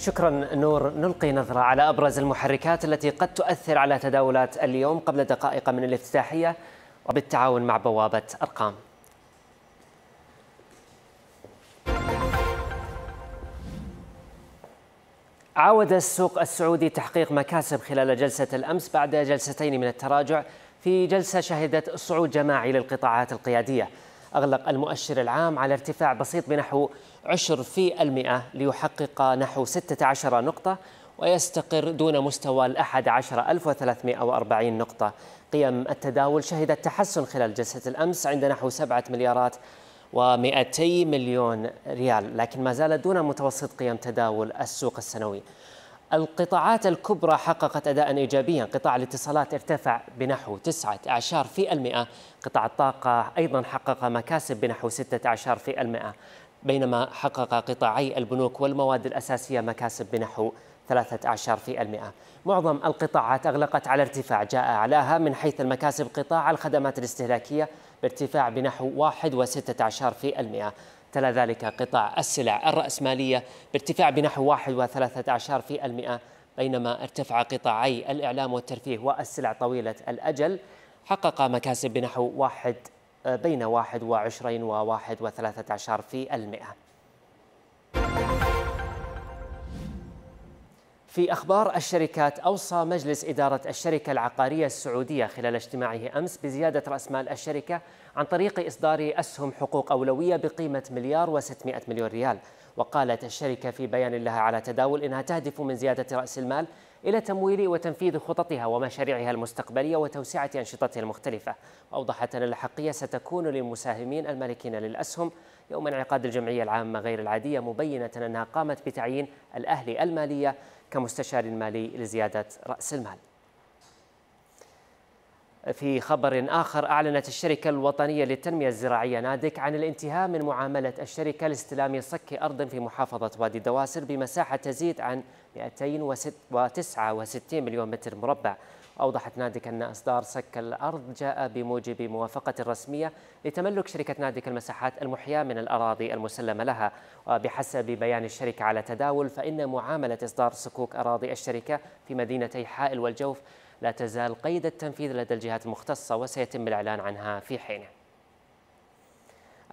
شكرا نور نلقي نظرة على أبرز المحركات التي قد تؤثر على تداولات اليوم قبل دقائق من الافتتاحية وبالتعاون مع بوابة أرقام عاود السوق السعودي تحقيق مكاسب خلال جلسة الأمس بعد جلستين من التراجع في جلسة شهدت صعود جماعي للقطاعات القيادية أغلق المؤشر العام على ارتفاع بسيط بنحو 10% ليحقق نحو 16 نقطة ويستقر دون مستوى ال 11340 نقطة قيم التداول شهدت تحسن خلال جلسة الأمس عند نحو 7 مليارات و200 مليون ريال لكن ما زالت دون متوسط قيم تداول السوق السنوي القطاعات الكبرى حققت أداء إيجابيا قطاع الاتصالات ارتفع بنحو 19% قطاع الطاقة أيضا حقق مكاسب بنحو 16% بينما حقق قطاعي البنوك والمواد الأساسية مكاسب بنحو 13% معظم القطاعات أغلقت على ارتفاع جاء أعلاها من حيث المكاسب قطاع الخدمات الاستهلاكية بارتفاع بنحو 1.16% تلا ذلك قطاع السلع الرأسمالية بارتفاع بنحو 1.13% بينما ارتفع قطاعي الإعلام والترفيه والسلع طويلة الأجل حقق مكاسب بنحو واحد بين 21 و 1.13% في أخبار الشركات أوصى مجلس إدارة الشركة العقارية السعودية خلال اجتماعه أمس بزيادة رأس مال الشركة عن طريق إصدار أسهم حقوق أولوية بقيمة مليار و600 مليون ريال وقالت الشركة في بيان لها على تداول إنها تهدف من زيادة رأس المال إلى تمويل وتنفيذ خططها ومشاريعها المستقبلية وتوسعة أنشطتها المختلفة وأوضحت أن الأحقية ستكون للمساهمين المالكين للأسهم يوم انعقاد الجمعية العامة غير العادية مبينة أنها قامت بتعيين الأهلي المالية كمستشار مالي لزيادة رأس المال في خبر آخر أعلنت الشركة الوطنية للتنمية الزراعية نادك عن الانتهاء من معاملة الشركة لاستلام صك أرض في محافظة وادي الدواسر بمساحة تزيد عن 269 مليون متر مربع أوضحت نادك أن إصدار سك الأرض جاء بموجب موافقة رسمية لتملك شركة نادك المساحات المحياة من الأراضي المسلمة لها وبحسب بيان الشركة على تداول فإن معاملة إصدار صكوك أراضي الشركة في مدينتي حائل والجوف لا تزال قيد التنفيذ لدى الجهات المختصة وسيتم الإعلان عنها في حينه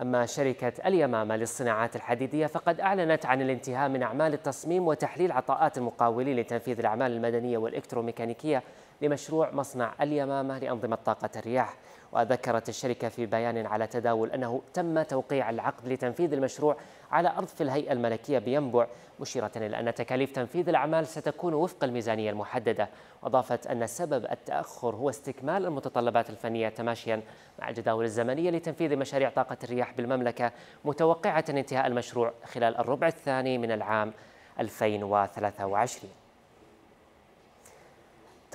أما شركة اليمامة للصناعات الحديدية فقد أعلنت عن الانتهاء من أعمال التصميم وتحليل عطاءات المقاولين لتنفيذ الأعمال المدنية والإلكتروميكانيكية لمشروع مصنع اليمامة لأنظمة طاقة الرياح وذكرت الشركة في بيان على تداول أنه تم توقيع العقد لتنفيذ المشروع على أرض في الهيئة الملكية بينبع مشيرة إلى أن تكاليف تنفيذ الأعمال ستكون وفق الميزانية المحددة وأضافت أن سبب التأخر هو استكمال المتطلبات الفنية تماشيا مع الجداول الزمنية لتنفيذ مشاريع طاقة الرياح بالمملكة متوقعة انتهاء المشروع خلال الربع الثاني من العام 2023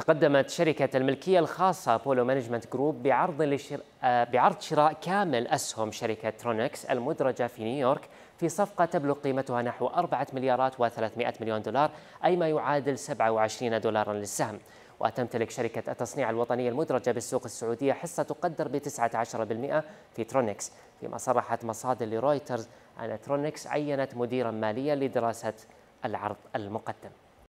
تقدمت شركة الملكية الخاصة بولو مانجمنت جروب بعرض لشر... بعرض شراء كامل أسهم شركة ترونكس المدرجة في نيويورك في صفقة تبلغ قيمتها نحو 4 مليارات و300 مليون دولار أي ما يعادل 27 دولارا للسهم وتمتلك شركة التصنيع الوطنية المدرجة بالسوق السعودية حصة تقدر ب 19% في ترونكس فيما صرحت مصادر لرويترز أن ترونكس عينت مديرا ماليا لدراسة العرض المقدم